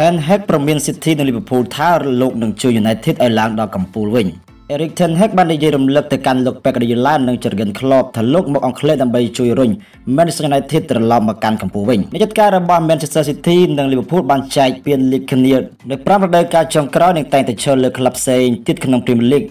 Ten Hag ប្រមានសិទ្ធិនៅលីវើពូលថាលោកនឹងជួយ United ឲ្យឡើងដល់កំពូលវិញ Erik ten Hag បាននិយាយរំលឹកទៅកាន់លោកពេករីឡាននិង Jurgen Klopp ថាលោកមកអង់គ្លេសដើម្បីជួយរុញ Manchester United ត្រឡប់មកកាន់កំពូលវិញនាយកការរបស់ Manchester City និង Liverpool បានចែកពានលីកគ្នានៅ5រដូវកាលចុងក្រោយនឹងតែងតែឈរលើក្លឹបផ្សេងទៀតក្នុង Premier League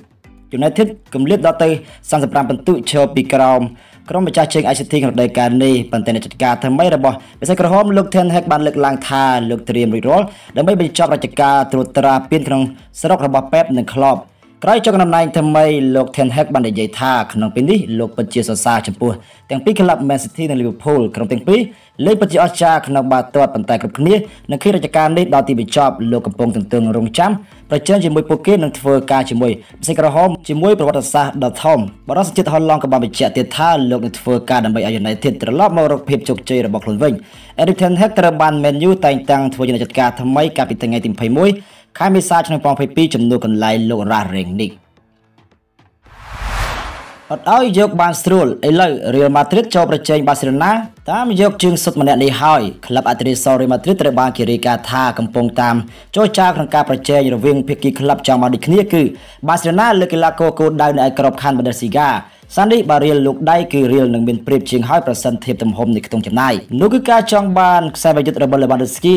United កម្លាតដល់ទៅ35ពិន្ទុឈរពីក្រោមក្រុមម្ចាស់ជើង ICT ក្នុងដីកានេះប៉ុន្តែអ្នកចាត់ការថ្មីរបស់វិស័យក្រហមលោក Ten Hag បានលើកឡើងថាលោកត្រៀមរួចរាល់ដើម្បីបញ្ចប់រជ្ជកាលត្រួតត្រាពានក្នុងស្រុករបស់ Pep និង Klopp ក្រោយចុះតំណែងថ្មីលោក Ten Hag បាននិយាយថាក្នុងពេលនេះលោកពិតជាសរសើរចំពោះទាំងពីរក្លឹប Man City និង Liverpool ក្រុមទាំងពីរលេងពិតជាអស្ចារ្យក្នុងបាល់ទាត់ប៉ុន្តែគ្រប់គ្នានៅខេត្តរាជការនេះដល់ទីបញ្ចប់លោកកំពុងទន្ទឹងរង់ចាំប្រជែងជាមួយពួកគេនឹងធ្វើការជាមួយផ្សេងក្រហមជាមួយប្រវត្តិសាស្ត្រដ៏ធំបរិសុទ្ធហុលឡង់ក៏បានបញ្ជាក់ទៀតថាលោកនឹងធ្វើការដើម្បីឲ្យ United ត្រឡប់មករកភាពជោគជ័យរបស់ខ្លួនវិញ Erik ten Hag ត្រូវបាន Man U តែងតាំងធ្វើជាអ្នកចាត់ការថ្មីកាលពីថ្ងៃទី21ខែមេសាឆ្នាំ2022ចំនួនកន្លែងលោករ៉ារេងនេះអត់ឲ្យយកបានស្រួលឥឡូវ Real Madrid ចូលប្រជែង Barcelona តាមយកជើងសុទ្ធម្នាក់នេះហើយក្លឹប Atletico Madrid ត្រូវបានគេរាយការណ៍ថាកំពុងតាមចូលចោលក្នុងការប្រជែងរវាងភាគីក្លឹបចង់មកដូចគ្នាគឺ Barcelona លើកីឡាករគោលដៅនៅឯក្របខ័ណ្ឌ Bundesliga សាននេះបារៀលលោកដៃគឺរៀលនឹងមានព្រៀបជាងហើយប្រសិនធៀបទំហំនៃខ្ទង់ចំណាយនោះគឺការចង់បានខ្សែប្រយុទ្ធរបស់ Lewandowski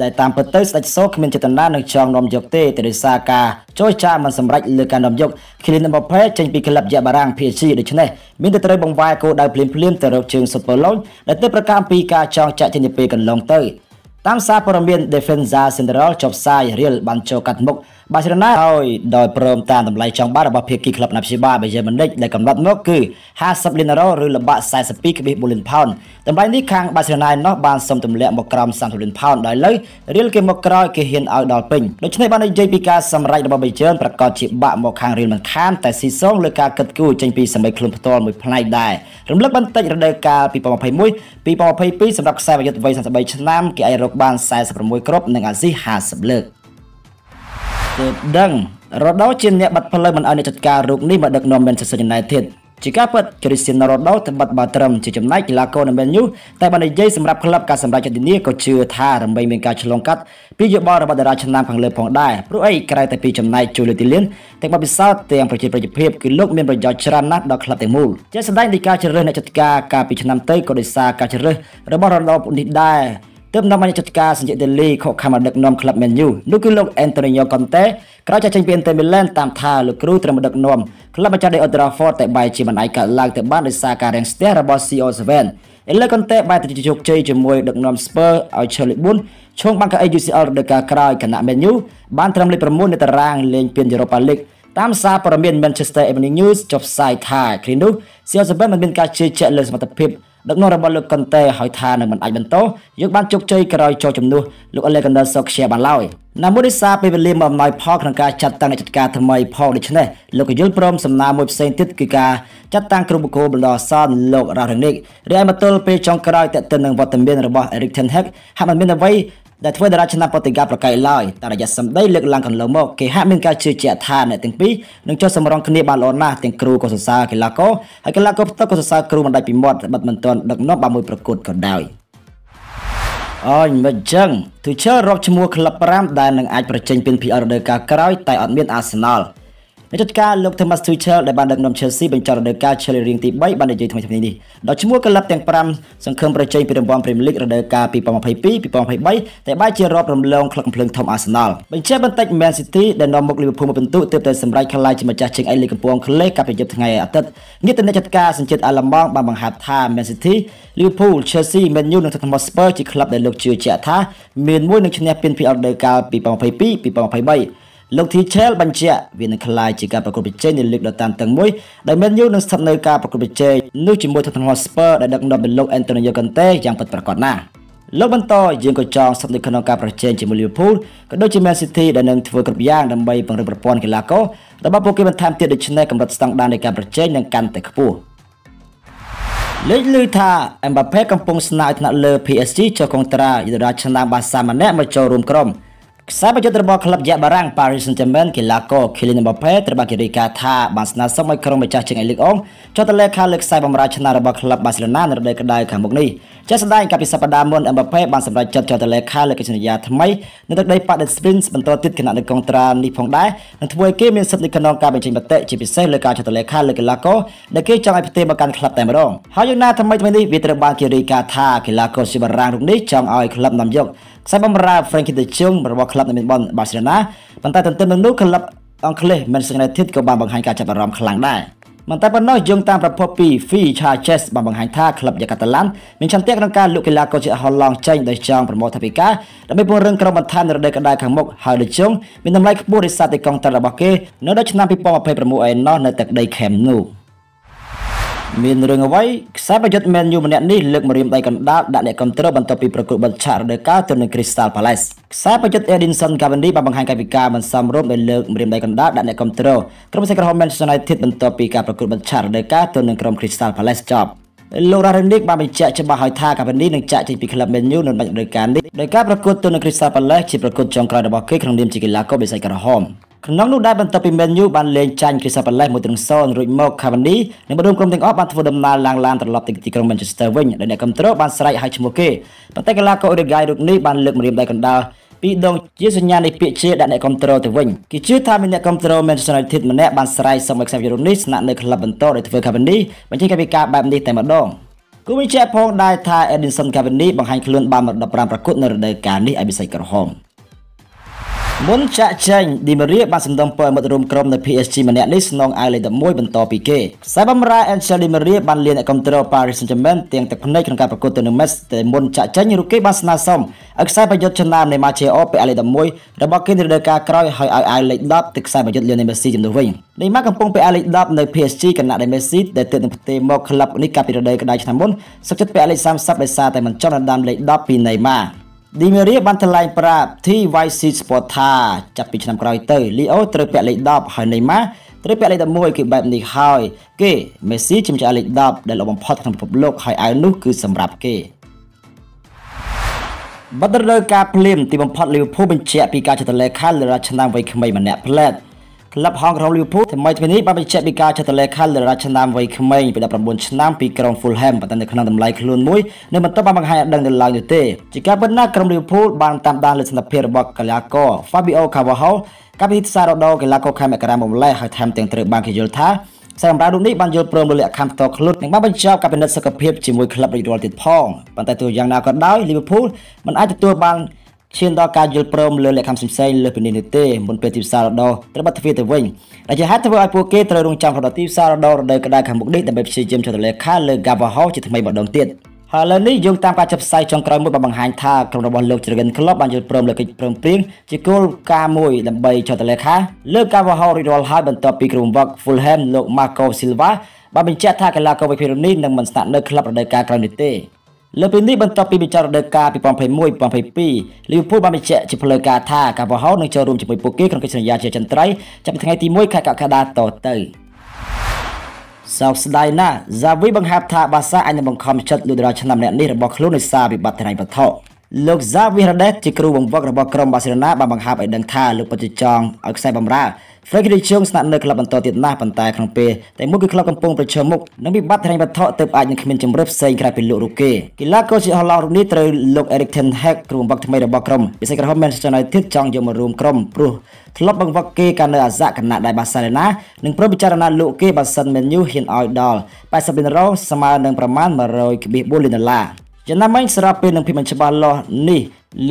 ដែលតាមពិតទៅស្ដេចសូគ្មានចេតនានឹងចង់នាំយកទេតែដោយសារការចោទចោលមិនសម្រេចលើការនាំយកឃ្លីនអំផេចេញពីក្លឹបយ៉ាបារាំង PSG ដូច្នេះមានតែត្រូវបង្វែរគោលដៅភ្លាមភ្លាមទៅរកជើងសុតប៉ូឡូញដែលទៅប្រកាសពីការចងចាក់ជានាពេលកន្លងទៅតាមសារព័ត៌មាន Defensa Central ចុបផ្សាយ Real បានចូលកាត់មុខបាសេឡូណាហើយដោយព្រមតាមតម្លៃចង់បានរបស់ភាគីក្លឹបណាព្យាបាលបាយឺនមុនិចដែលកំណត់មកគឺ50លានយ៉ូរ៉ូឬល្បាក់42.4លានផោនតម្លៃនេះខាងបាសេឡូណានោះបានសុំទម្លាក់មកក្រោម30លានផោនដោយឡូវរៀលគេមកក្រោយគេហ៊ានឲ្យដល់ពេញដូច្នេះបាននិយាយពីការសម្រេចរបស់បាយឺនប្រកាសជាបាក់មកខាងរៀលមិនខានតែស៊ីសងលើការកឹតគូចេញពីសម័យខ្លួនផ្ទាល់មួយផ្នែកដែររំលឹកបន្តិចរដូវកាល2021 2022សម្រាប់ខ្សែអាយុវ័យ33ឆ្នាំគេអាចរកបាន46គ្រាប់និងអាស៊ី50លើកទើបដឹងរ៉ូដូជាអ្នកបាត់ផ្លូវមិនឲ្យអ្នកចាត់ការរូបនេះមកដឹកនាំមែនសេស្យូណៃធិតជាការពិតគ្រីស្ទីណូរ៉ូដូត្បិតបើត្រឹមជាចំណែកកីឡាករនៅមែនយូតែបើនិយាយសម្រាប់ក្លឹបការសម្រេចចិត្តនេះក៏ជឿថារំបីមានការឆ្លងកាត់ពីយោបល់របស់តារាឆ្នាំខាងលើផងដែរព្រោះអីក្រៅតែពីចំណែកជួយលើទីលានទាំងបទពិសោធន៍ទាំងប្រជាប្រិយភាពគឺលោកមានប្រយោជន៍ច្រើនណាស់ដល់ក្លឹបទាំងមូលជាស្ដែងនៃការជ្រើសរើសអ្នកចាត់ការកាលពីឆ្នាំទៅក៏ដោយសារការជ្រើសរើសរបស់រ៉ូដូនេះដែរទើបនាំមកចាត់ការសញ្ជាតិដេលីខកខំដឹកនាំក្លឹបមែនយូនោះគឺលោកអេនតូនីញ៉ូកុនតេក្រោយចាចេញពីអេនតេមីឡានតាមថាលោកគ្រូត្រឹមដឹកនាំក្លឹបម្ចាស់ដោយអូត្រាហ្វតតែបែរជាមិនអាចកើតឡើងទៅបានដោយសារការរាំងស្ទះរបស់ CO7 ឥឡូវកុនតេបែរទៅជោគជ័យជាមួយដឹកនាំ Spurs ឲ្យឈរលេខ4ឈោងបានកៅអេ UCL រដូវកាលក្រោយគណៈមែនយូបានត្រឹមលេខ6នៅតារាងលេងពាន Europa League តាមសារព័ត៌មាន Manchester Evening News ចុះផ្សាយថាគ្រានោះ CO7 មិនមានការជឿជាក់លើសមត្ថភាពដឹកនាំរបស់លោកកុនតេឲ្យថានៅមិនអាចបន្តយើងបានជោគជ័យក្រោយចូលជំនួសលោកអេលេកណាសូខ្យាបានឡើយណាមួយនេះសារពេលវេលាមកអំណោយផលក្នុងការចាត់តាំងអ្នកចាត់ការថ្មីផលដូច្នេះលោកក៏យល់ព្រមសំណើមួយផ្សេងទៀតគឺការចាត់តាំងក្រុមបុគ្គលបណ្ដោះអាសន្នលោករ៉ារ៉ានិករីឯមកទល់ពេលចុងក្រោយតេតិននឹងវត្តមានរបស់ Eric Ten Hag ហាក់មិនមានអ្វីដែលធ្វើតារាឆ្នាំពតិកាប្រកែកឡើយតាមរយៈសម្ដីលើកឡើងកន្លងមកគេហាក់មានការជឿជាក់ថាអ្នកទាំងពីរនឹងចុះសម្រងគ្នាបានល្អណាស់ទាំងគ្រូក៏សរសើរកីឡាករហើយកីឡាករផ្ទាល់ក៏សរសើរគ្រូមិនដាច់ពីមាត់បិទមិនទាន់ដឹកនាំបានមួយប្រកួតក៏ដោយអូយមិនចឹងទូឈើរកឈ្មោះក្លឹប5ដែលនឹងអាចប្រជែងពាន PR រដូវកាលក្រោយតែអត់មាន Arsenal អ្នកជុតការលោក Thomas Tuchel ដែលបានដឹកនាំ Chelsea បញ្ចប់រដូវកាល Chelsea រៀងទី3បាននិយាយថ្មីថ្មីនេះដល់ឈ្មោះក្លឹបទាំង5សង្ឃឹមប្រជែងពីរង្វាន់ Premier League រដូវកាល2022 2023តែបែរជារອບរំលងក្លឹបកំភ្លើងធំ Arsenal បញ្ជាបន្តិច Man City ដែលនាំមុខ Liverpool មួយពិន្ទុទើបតែសម្រេចក្លាយជាម្ចាស់ជើងឯកលីកំពង់ក្លេកាលពីយប់ថ្ងៃអាទិត្យនេះទៅអ្នកចាត់ការសញ្ជាតិអាល្លឺម៉ង់បានបង្ហាត់ថា Man City Liverpool Chelsea Man U និង Tottenham Hotspur ជាក្លឹបដែលលោកជឿជាក់ថាមានមួយនឹងឈ្នះពាន PL រដូវកាល2022 2023លោក Teacher បញ្ជាក់វានឹងក្លាយជាការប្រកួតប្រជែងនៅលីកដ៏តានតឹងមួយដែលមានយូនឹងស្ថិតនៅការប្រកួតប្រជែងនោះជាមួយទៅនឹង Spurs ដែលដឹកនាំដោយលោក Antonio Conte យ៉ាងពិតប្រាកដណាស់លោកបន្តយើងក៏ចង់ស្ថិតនៅក្នុងការប្រជែងជាមួយ Liverpool ក៏ដូចជា Man City ដែលនឹងធ្វើគ្រប់យ៉ាងដើម្បីពង្រឹងប្រព័ន្ធកីឡាកររបស់ពួកគេបន្ថែមទៀតដូច្នេះកម្រិតស្តង់ដារនៃការប្រជែងនឹងកាន់តែខ្ពស់លេចឮថា Mbappe កំពុងស្នើថ្នាក់លើ PSG ចុះកុងត្រាយុវរាជឆ្នាំបាសាម្នាក់មកចូលរួមក្រុមខ្សែប្រយុទ្ធរបស់ក្លឹបយ៉ាបារាំង Paris Saint-Germain កីឡាករ Kylian Mbappe ត្រូវបានគេរាយការណ៍ថាបានស្នើសុំឲ្យក្រុមម្ចាស់ជើងអេលីកអូងចុះទៅលេខាលើខ្សែបម្រើឆ្នាំរបស់ក្លឹប Barcelona នៅរដូវក្តៅខាងមុខនេះជាស្ដែងកាលពីសប្តាហ៍មុន Mbappe បានសម្រេចចិត្តចុះទៅលេខាលើកិច្ចសន្យាថ្មីនៅទឹកដី Parc des Princes បន្តទៀតគណៈនៅកងត្រានេះផងដែរនឹងធ្វើឲ្យគេមានសិទ្ធិនៅក្នុងការបញ្ចេញមតិជាពិសេសលើការចុះទៅលេខាលើកីឡាករដែលគេចង់ឲ្យផ្ទេរមកកាន់ក្លឹបតែម្ដងហើយយ៉ាងណាថ្មីថ្មីនេះវាត្រូវបានគេរាយការណ៍ថាកីឡាករស៊ីបារាំងរូបនេះចង់ឲ្យក្លឹបនាំយកខ្សែបំរើ Frankie de Jong របស់ក្លឹបនៅមានបនបាសេឡូណាប៉ុន្តែទន្ទឹមនឹងនោះក្លឹបអង់គ្លេស Manchester United ក៏បានបង្ហាញការចាប់អារម្មណ៍ខ្លាំងដែរមិនតែប៉ុណ្ណោះយោងតាមប្រភពពី Fee Charges បានបង្ហាញថាក្លឹបយ៉ាកាតាឡាន់មានឆន្ទៈក្នុងការលុកកីឡាករជាតិហូឡង់ចេញដោយចង់ប្រមូលថវិកាដើម្បីពង្រឹងក្រុមបន្ថែមនៅរដូវកណ្ដាលខាងមុខហើយលោកជុងមានតម្លៃខ្ពស់ដោយសារតែកងតារបស់គេនៅដល់ឆ្នាំ2026ឯណោះនៅទឹកដីខេមនោះ។មានរឿងអ្វីខ្សែប្រយុទ្ធមែនយូម្នាក់នេះលើកមករៀមដៃកណ្ដាលដាក់អ្នកគ្រប់គ្រងបន្ទាប់ពីប្រកួតបិទឆាករដូវកាលទៅនឹង Crystal Palace ខ្សែប្រយុទ្ធ Edinson Cavani បានបង្ហាញកាយវិការមិនសមរម្យដោយលើកមករៀមដៃកណ្ដាលដាក់អ្នកគ្រប់គ្រងក្រុមសក្ដិហម Manchester United បន្ទាប់ពីការប្រកួតបិទឆាករដូវកាលទៅនឹងក្រុម Crystal Palace ចប់លោករ៉ារ៉េនិកបានបញ្ជាក់ច្បាស់ហើយថាកាវ៉ានីនឹងចាក់ចេញពីក្លឹបមែនយូនៅបាច់រដូវកាលនេះដោយការប្រកួតទៅនឹង Crystal Palace ជាប្រកួតចុងក្រោយរបស់គេក្នុងនាមជាកីឡាករបិសាចក្រហមក្នុងនោះដែរបន្ទាប់ពីមែនយូបានលេងចាញ់គ្រីស្តាប់ប៉ាឡេសមួយទាំង0រួចមកខាវ៉ានីនិងបណ្ដុំក្រុមទាំងអស់បានធ្វើដំណើរឡើងឡានត្រឡប់ទៅទីក្រុង Manchester វិញដោយអ្នកគ្រប់គ្រងបានស្រែកហៅឈ្មោះគេប៉ុន្តែកីឡាករ Uruguay រូបនេះបានលើកម្រាមដៃកណ្ដាលពីរដងជាសញ្ញានៃពាក្យជាដាក់អ្នកគ្រប់គ្រងទៅវិញគេជឿថាមានអ្នកគ្រប់គ្រង Manchester United ម្នាក់បានស្រែកសុំឲ្យខ្សែយុរ៉ូនេះស្នាក់នៅក្លឹបបន្តដោយធ្វើខាវ៉ានីបញ្ចេញកាយវិការបែបនេះតែម្ដងគូបញ្ជាក់ផងដែរថា Edinson Cavani បង្ហាញខ្លួនបាន15ប្រកួតនៅរដូវកាលនេះឲ្យពិសេសក្រហម។មុនចាក់ចេញឌីមារីបានសម្ដងពើមិត្តរួមក្រុមនៅ PSG ម្នាក់នេះស្នងអាវលេខ11បន្តពីគេខ្សែបម្រើ Angel Di Maria បានលានអ្នកគ្រប់គ្រង Paris Saint-Germain ទាំងទឹកភ្នែកក្នុងការប្រកួតទៅនឹង Messi តែមុនចាក់ចេញរូបគេបានស្នើសុំឲ្យខ្សែប្រយុទ្ធឆ្នាំនៃ Martial ពាក់អាវលេខ11របស់គេនៅរដូវកាលក្រោយហើយឲ្យអាវលេខ10ទៅខ្សែប្រយុទ្ធលាននៃ Messi ជំនួសវិញនេះមកកំពុងពាក់អាវលេខ10នៅ PSG គណៈដែល Messi ដែលទើបនឹងផ្ទេរមកក្លឹបនេះកាលពីរដូវក្តៅឆ្នាំមុនសុខចិត្តពាក់អាវលេខ30ដោយសារតែមិនចង់ដណ្ដើមលេខ10ពី Neymar ឌីមេរីបានថ្លែងប្រាប់ TYC Sport ថាចាប់ពីឆ្នាំក្រោយទៅលីអូត្រូវពាក់លេខ10ហើយណេម៉ាត្រូវពាក់លេខ11គឺបែបនេះហើយគេ មេស៊ីជាម្ចាស់លេខ10ដែលល្អបំផុតក្នុងពិភពលោក ហើយអាវនោះគឺសម្រាប់គេបាត់រដូវកាលភ្លាមទីបំផុតលីវើពូលបញ្ជាក់ពីការចុះទលេខាលើរាជឆ្នាំវ័យក្មេងម្នាក់ផ្លែតក្លឹបហងក្រុងលីវភូថ្មីថ្មីនេះបានបញ្ជាក់ពីការចុះទលេខាលើរាជឆ្នាំវ័យក្មេងពី19ឆ្នាំពីក្រុង Fulham ប៉ុន្តែនៅក្នុងតម្លៃខ្លួនមួយនៅមិនទាន់បានបង្ហាញឲ្យដឹងនៅឡើយនោះទេជាការពិតណាស់ក្រុងលីវភូបានតាមដានលក្ខណៈភាពរបស់កីឡាករ Fabio Carvalho កាលពីសារដោកីឡាករខែមករាមកម្លេះហើយថែមទាំងត្រូវបានគេយល់ថាសារអំរារូបនេះបានយល់ព្រមលើលក្ខខណ្ឌផ្ទាល់ខ្លួននិងបានបញ្ចប់ការពិនិត្យសុខភាពជាមួយក្លឹបរីករាល់ទៀតផងប៉ុន្តែទោះយ៉ាងណាក៏ដោយលីវើពូលមិនអាចទទួលបានឈានដល់ការយល់ព្រមលើលក្ខខណ្ឌផ្សេងៗលើពីនេះនេះទេមុនពេលទីផ្សាររដូវត្រូវបាត់ទ្វារទៅវិញដែលជាហេតុធ្វើឲ្យពួកគេត្រូវរងចាំរដូវទីផ្សាររដូវរដូវក្តៅខាងមុខនេះដើម្បីព្យាយាមចុះទលេខាលើ Gavaho ជាថ្មីម្ដងទៀតហើយឥឡូវនេះយោងតាមការចុះផ្សាយចុងក្រោយមួយបានបង្ហាញថាក្រុមរបស់លោក Jurgen Klopp បានយល់ព្រមលើកិច្ចព្រមព្រៀងជាគោលការណ៍មួយដើម្បីចុះទលេខាលើ Gavaho រីរាល់ហើយបន្ទាប់ពីក្រុមវឹក Fulham លោក Marco Silva បានបញ្ជាក់ថាកីឡាករវ័យភេទនេះនឹងមិនស្នាក់នៅក្លឹបរដូវកាលក្រោយនេះទេលើពីនេះបន្ទាប់ពីបញ្ចប់រដូវកាល2021-2022លីវភូលបានបញ្ជាក់ជាផ្លូវការថាកាវ៉ាហោនឹងចូលរួមជាមួយពួកគេក្នុងកិច្ចសន្យាជាចន្ទ្រៃចាប់ពីថ្ងៃទី1ខែកក្កដាតទៅសោកស្ដាយណាស់ហ្សាវីបង្ហាប់ថាបាសាអាចនឹងបង្ខំចិត្តលុយដុល្លារឆ្នាំនេះរបស់ខ្លួនដោយសារវិបត្តិហិរញ្ញវត្ថុលោក Xavi Hernandez ជាគ្រូបង្វឹករបស់ក្រុមបាសេឡូណាបានបង្ហាប់ឲ្យដឹងថាលោកពិតជាចង់ឲ្យខ្សែបម្រើ Frenkie de Jong ស្នាក់នៅក្លឹបបន្តទៀតណាស់ប៉ុន្តែក្នុងពេលតែមួយគឺក្លឹបកំពុងប្រឈមមុខនឹងវិបត្តិហិរញ្ញវត្ថុទើបអាចនឹងគ្មានជម្រើសផ្សេងក្រៅពីលោករូគេកីឡាករជាហូឡង់រូបនេះត្រូវលោក Erik ten Hag គ្រូបង្វឹកថ្មីរបស់ក្រុមពិសេសក្រុម Manchester United ចង់យកមករួមក្រុមព្រោះក្លឹបបង្វឹកគេកាលនៅអាសាគណៈដែលបាសេឡូណានឹងប្រពិចារណាលោកគេបើសិន Man U ហ៊ានឲ្យដល់80លានយូរ៉ូស្មើនឹងប្រមាណ100.4លានដុល្លារយ៉ាងណាមិញស្របពេលនឹងពីមិនច្បាស់លាស់នេះ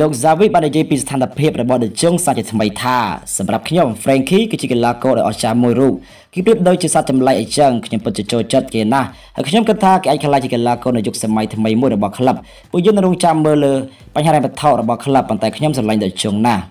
លោក Xavi បាននិយាយពីស្ថានភាពរបស់ដេជុងសាជាថ្មីថាសម្រាប់ខ្ញុំ Frankie គឺជាកីឡាករដ៏អស្ចារ្យមួយរូបគេប្រៀបដូចជាសត្វចម្លែកអញ្ចឹងខ្ញុំពិតជាចូលចិត្តគេណាស់ហើយខ្ញុំគិតថាគេអាចក្លាយជាកីឡាករនៅយុគសម័យថ្មីមួយរបស់ក្លឹបពួកយើងនឹងរងចាំមើលលើបញ្ហាហិរញ្ញវត្ថុរបស់ក្លឹបប៉ុន្តែខ្ញុំស្រឡាញ់ដេជុងណាស់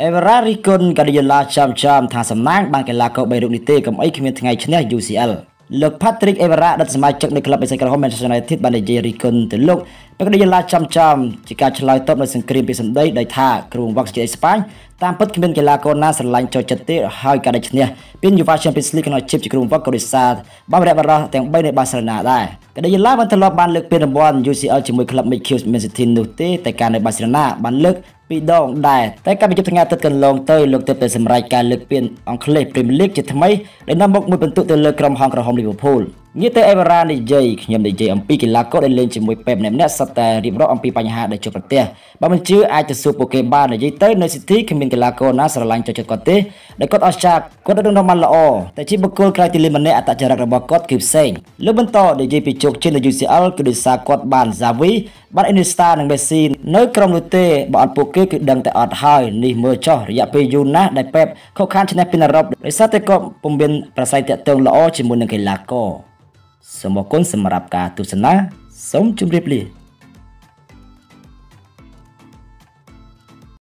អេវរ៉ារីគុនកាឌីយ៉ាឡាចាំចាំថាសំណាងបានកីឡាករ3រូបនេះទេកំអីគ្មានថ្ងៃឈ្នះ UCL លោក Patrick Evra ដិតសមាជិកនៃក្លឹបបេសិកក្រហម Manchester United បាននិយាយរិះគន់ទៅលោកប្រកដីយឡាចំចំជាការឆ្លើយតបនៅសង្គ្រាមពីសម្ដីដោយថាគ្រូវឹកជាអេស្ប៉ាញតាមពិតគ្មានកីឡាករណាស្រឡាញ់ចូលចិត្តទេហើយក៏ដេញឈ្នះពាន UEFA Champions League ក្នុងអាជីពជាគ្រូវឹកក៏ដោយសារបំរាបបារោះទាំង3នៃ Barcelona ដែរប្រកដីយឡាបានធ្លាប់បានលើកពានរង្វាន់ UCL ជាមួយក្លឹប Manchester City នោះទេតែការនៅ Barcelona បានលើក2ដងដែរតែការប្រជុំថ្ងៃអាទិត្យកន្លងទៅលោកទើបតែសម្រេចការលើកពានអង់គ្លេសព្រីមៀរលីកជាថ្មីដែលនាំមកមួយពិន្ទុទៅលើក្រុមហងក្រហមលីវើពូលនិយាយទៅអេវ៉ារ៉ានិយាយខ្ញុំនិយាយអំពីកីឡាករដែលលេងជាមួយពេបម្នាក់ៗសុទ្ធតែរៀបរាប់អំពីបញ្ហាដែលជួបប្រទះបើមិនជឿអាចទៅសួរពួកគេបាននិយាយទៅនៅស៊ីធីគ្មានកីឡាករណាស្រឡាញ់ចូលចិត្តគាត់ទេដែលគាត់អស្ចារ្យគាត់ដឹងរបស់ល្អតែជាបុគ្គលក្រៅទីលានម្នាក់អតចរិតរបស់គាត់គឺផ្សេងលើបន្តនិយាយពីជោគជ័យនៅ UCL គឺដោយសារគាត់បាន Xavi បាន Iniesta និង Messi នៅក្រុមនោះទេបើអត់ពួកគេគឺដឹងតែអត់ហើយនេះមើលចោះរយៈពេលយូរណាស់ដែលពេបខកខានឈ្នះពីអឺរ៉ុបដោយសារតែគាត់ពុំមានប្រស័យតាក់ទងល្អជាមួយនឹងកីឡាករសូមអរគុណសម្រាប់ការទស្សនាសូមជម្រាបលា